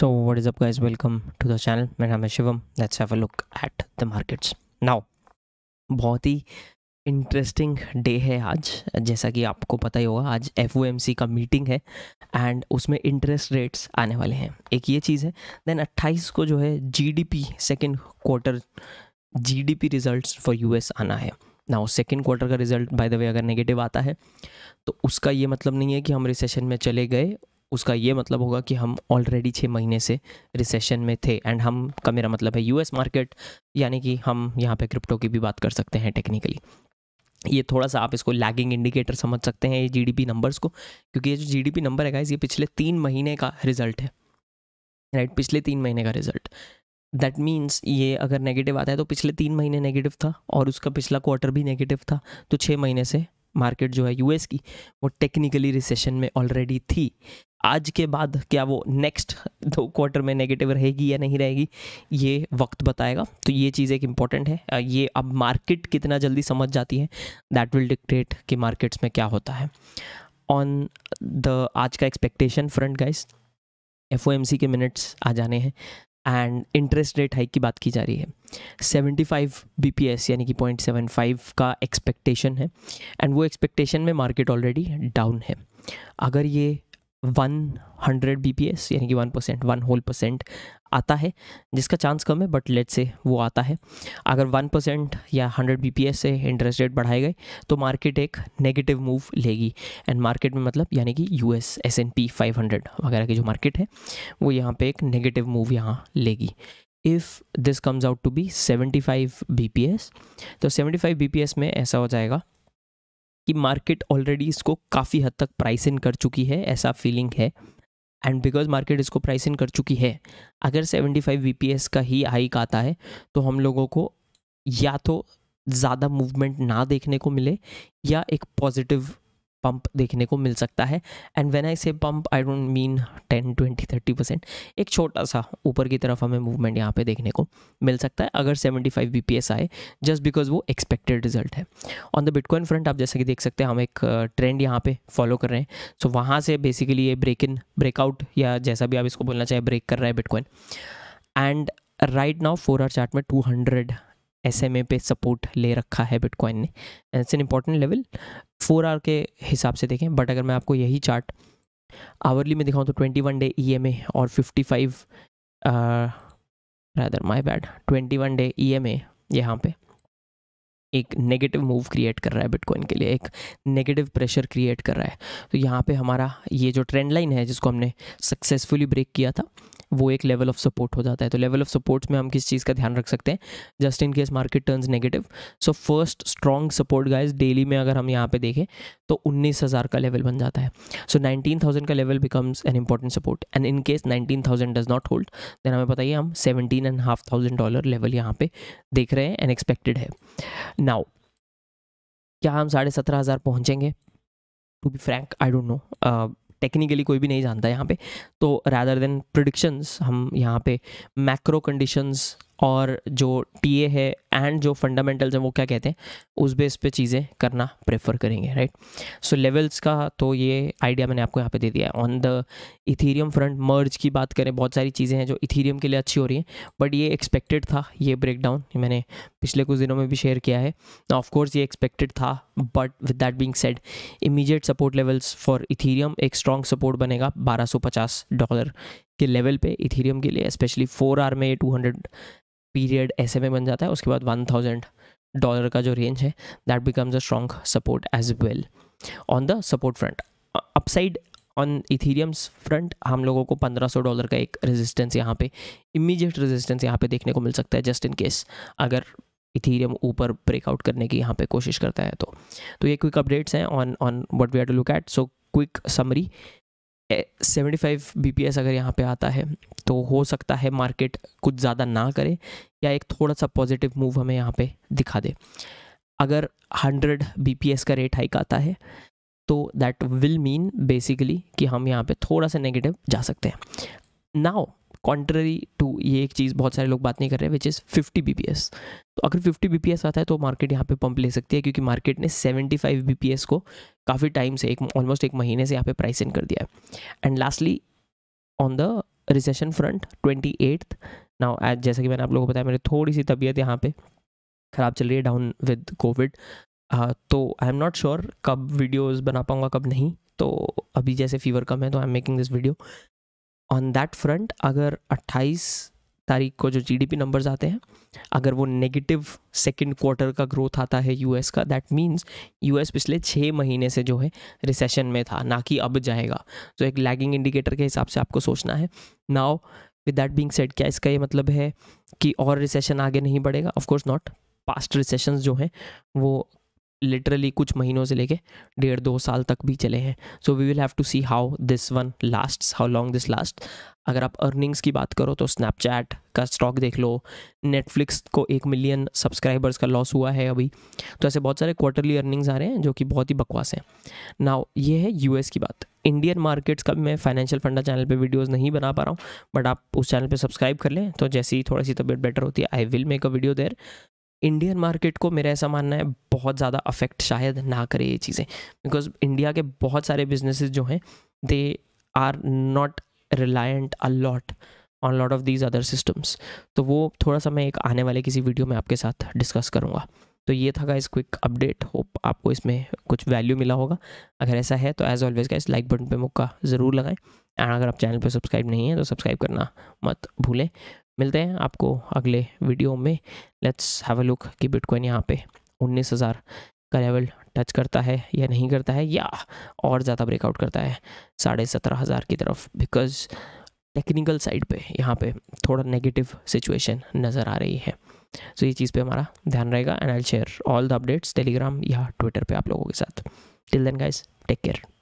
so what is up guys welcome to the channel my नाम है Shivam let's have a look at the markets now बहुत ही interesting day है आज जैसा कि आपको पता ही होगा आज एफ ओ एम सी का मीटिंग है एंड उसमें इंटरेस्ट रेट्स आने वाले हैं एक ये चीज़ है देन अट्ठाईस को जो है G D P second quarter G D P result for U S आना है ना सेकेंड क्वार्टर का रिजल्ट बाय द वे अगर नेगेटिव आता है तो उसका ये मतलब नहीं है कि हम रिसेशन में चले गए उसका ये मतलब होगा कि हम ऑलरेडी छः महीने से रिसेशन में थे एंड हम का मेरा मतलब है यूएस मार्केट यानी कि हम यहाँ पे क्रिप्टो की भी बात कर सकते हैं टेक्निकली ये थोड़ा सा आप इसको लैगिंग इंडिकेटर समझ सकते हैं ये जीडीपी नंबर्स को क्योंकि ये जो जीडीपी नंबर है गाइज ये पिछले तीन महीने का रिजल्ट है राइट पिछले तीन महीने का रिजल्ट दैट मीन्स ये अगर नेगेटिव आता है तो पिछले तीन महीने नेगेटिव था और उसका पिछला क्वार्टर भी नेगेटिव था तो छः महीने से मार्केट जो है यूएस की वो टेक्निकली रिसेशन में ऑलरेडी थी आज के बाद क्या वो नेक्स्ट दो क्वार्टर में नेगेटिव रहेगी या नहीं रहेगी ये वक्त बताएगा तो ये चीज़ एक इम्पॉर्टेंट है ये अब मार्केट कितना जल्दी समझ जाती है दैट विल डिक्टेट कि मार्केट्स में क्या होता है ऑन द आज का एक्सपेक्टेशन फ्रंट गाइस एफ के मिनट्स आ जाने हैं एंड इंटरेस्ट रेट हाइक की बात की जा रही है 75 बीपीएस यानी कि 0.75 का एक्सपेक्टेशन है एंड वो एक्सपेक्टेशन में मार्केट ऑलरेडी डाउन है अगर ये 100 बीपीएस यानी कि 1 परसेंट वन होल परसेंट आता है जिसका चांस कम है बट लेट से वो आता है अगर वन परसेंट या हंड्रेड बी से इंटरेस्ट रेट बढ़ाए गए तो मार्केट एक नेगेटिव मूव लेगी एंड मार्केट में मतलब यानी कि U S S and P five hundred वगैरह की जो मार्केट है वो यहाँ पे एक नेगेटिव मूव यहाँ लेगी if this comes out to be seventy five B P S तो seventy five B P S में ऐसा हो जाएगा कि मार्केट ऑलरेडी इसको काफ़ी हद तक प्राइस इन कर चुकी है ऐसा फीलिंग है एंड बिकॉज मार्केट इसको प्राइस इन कर चुकी है अगर 75 फाइव का ही हाइक आता है तो हम लोगों को या तो ज़्यादा मूवमेंट ना देखने को मिले या एक पॉजिटिव पंप देखने को मिल सकता है and when I say pump I don't mean ten twenty thirty percent एक छोटा सा ऊपर की तरफ हमें मूवमेंट यहाँ पे देखने को मिल सकता है अगर seventy five B P S आए जस्ट बिकॉज वो एक्सपेक्टेड रिजल्ट है ऑन द बिटकॉइन फ्रंट आप जैसे कि देख सकते हैं हम एक ट्रेंड यहाँ पे फॉलो कर रहे हैं सो so, वहाँ से बेसिकली ये ब्रेक इन ब्रेकआउट या जैसा भी आप इसको बोलना चाहें ब्रेक कर रहा है bitcoin and right now four hour chart में two hundred S M A पे सपोर्ट ले रखा है बिटकॉइन ने it's an important level four hour के हिसाब से देखें बट अगर मैं आपको यही चार्ट आवरली में दिखाऊँ तो twenty one day E M A और fifty five rather my bad twenty one day E M A यहाँ पे एक नेगेटिव मूव क्रिएट कर रहा है बिटकॉइन के लिए एक नेगेटिव प्रेशर क्रिएट कर रहा है तो यहाँ पे हमारा ये जो ट्रेंड लाइन है जिसको हमने सक्सेसफुली ब्रेक किया था वो एक लेवल ऑफ सपोर्ट हो जाता है तो लेवल ऑफ सपोर्ट्स में हम किस चीज़ का ध्यान रख सकते हैं just in case market turns negative so first strong support guys daily में अगर हम यहाँ पे देखें तो उन्नीस हज़ार का लेवल बन जाता है सो नाइनटीन थाउजेंड का level becomes an important support and in case nineteen thousand does not hold then हमें बताइए हम seventeen and half thousand dollar level यहाँ पे देख रहे हैं एंड एक्सपेक्टेड है नाउ क्या हम साढ़े सत्रह हज़ार पहुँचेंगे to be frank I don't know technically कोई भी नहीं जानता यहाँ पे तो रैदर देन प्रडिक्शंस हम यहाँ पे मैक्रो कंडीशंस और जो टी ए है एंड जो फंडामेंटल्स हैं वो क्या कहते हैं उस बेस पे चीज़ें करना प्रेफर करेंगे राइट सो लेवल्स का तो ये आइडिया मैंने आपको यहाँ पे दे दिया है on the Ethereum front merge की बात करें बहुत सारी चीज़ें हैं जो इथीरियम के लिए अच्छी हो रही हैं बट ये एक्सपेक्टेड था ये ब्रेकडाउन मैंने पिछले कुछ दिनों में भी शेयर किया है ऑफकोर्स ये एक्सपेक्टेड था but with that being said immediate support levels for Ethereum एक स्ट्रॉन्ग सपोर्ट बनेगा पचास डॉलर के लेवल पे इथीरियम के लिए स्पेशली फोर आर में ये टू हंड्रेड पीरियड ऐसे में बन जाता है उसके बाद वन थाउजेंड डॉलर का जो रेंज है that becomes a strong support as well on the support front upside on Ethereum's front हम लोगों को 1500 डॉलर का एक रेजिस्टेंस यहाँ पे इमीडिएट रेजिस्टेंस यहाँ पे देखने को मिल सकता है जस्ट इन केस अगर इथीरियम ऊपर ब्रेकआउट करने की यहाँ पे कोशिश करता है तो तो ये क्विक अपडेट्स हैं on on what we are to look at so quick summary seventy five B P S अगर यहाँ पे आता है तो हो सकता है मार्केट कुछ ज़्यादा ना करे या एक थोड़ा सा पॉजिटिव मूव हमें यहाँ पे दिखा दे अगर हंड्रेड बी पी एस का रेट हाइक आता है तो दैट विल मीन बेसिकली कि हम यहाँ पे थोड़ा सा नेगेटिव जा सकते हैं नाउ कॉन्ट्ररी टू ये एक चीज़ बहुत सारे लोग बात नहीं कर रहे हैं विच इज़ फिफ्टी बी तो अगर फिफ्टी बी आता है तो मार्केट यहाँ पे पंप ले सकती है क्योंकि मार्केट ने सेवेंटी फाइव बी को काफ़ी टाइम से एक ऑलमोस्ट एक महीने से यहाँ पे प्राइस इन कर दिया है and lastly on the recession front twenty eighth now as जैसा कि मैंने आप लोगों को बताया मेरी थोड़ी सी तबीयत यहाँ पे ख़राब चल रही है डाउन विद कोविड तो आई एम नॉट श्योर कब वीडियोज़ बना पाऊँगा कब नहीं तो अभी जैसे फीवर कम है तो I am making this video on that front अगर 28 तारीख को जो जीडीपी नंबर्स आते हैं अगर वो नेगेटिव सेकंड क्वार्टर का ग्रोथ आता है यूएस का दैट मींस यूएस पिछले छः महीने से जो है रिसेशन में था ना कि अब जाएगा तो एक लैगिंग इंडिकेटर के हिसाब से आपको सोचना है now with that being set क्या इसका ये मतलब है कि और रिसेशन आगे नहीं बढ़ेगा ऑफकोर्स नॉट पास्ट रिसेशन जो हैं वो लिटरली कुछ महीनों से लेके डेढ़ दो साल तक भी चले हैं so we will have to see how this one last how long this last अगर आप अर्निंग्स की बात करो तो स्नैपचैट का स्टॉक देख लो नेटफ्लिक्स को एक मिलियन सब्सक्राइबर्स का लॉस हुआ है अभी तो ऐसे बहुत सारे क्वार्टरली अर्निंग्स आ रहे हैं जो कि बहुत ही बकवास हैं नाउ ये है यूएस की बात इंडियन मार्केट्स का मैं फाइनेंशियल फंडा चैनल पे वीडियोस नहीं बना पा रहा हूँ बट आप उस चैनल पे सब्सक्राइब कर लें तो जैसे ही थोड़ी सी तबीयत बेटर होती है I will make a video there Indian market को मेरा ऐसा मानना है बहुत ज़्यादा अफेक्ट शायद ना करे ये चीज़ें बिकॉज इंडिया के बहुत सारे बिजनेसेस जो हैं they are not reliant a lot on lot of these other systems तो वो थोड़ा सा मैं एक आने वाले किसी वीडियो में आपके साथ डिस्कस करूँगा तो ये था गाइस क्विक अपडेट होप आपको इसमें कुछ वैल्यू मिला होगा अगर ऐसा है तो as always guys like button पे मुक्का ज़रूर लगाएं एंड अगर आप चैनल पे सब्सक्राइब नहीं है तो सब्सक्राइब करना मत भूलें मिलते हैं आपको अगले वीडियो में लेट्स हैव अ लुक कि बिटकॉइन यहाँ पे उन्नीस हज़ार का लेवल टच करता है या नहीं करता है या और ज़्यादा ब्रेकआउट करता है साढ़े सत्रह हज़ार की तरफ बिकॉज टेक्निकल साइड पे यहाँ पे थोड़ा नेगेटिव सिचुएशन नज़र आ रही है सो so, ये चीज़ पे हमारा ध्यान रहेगा and I share all the updates Telegram या ट्विटर पे आप लोगों के साथ till then guys take care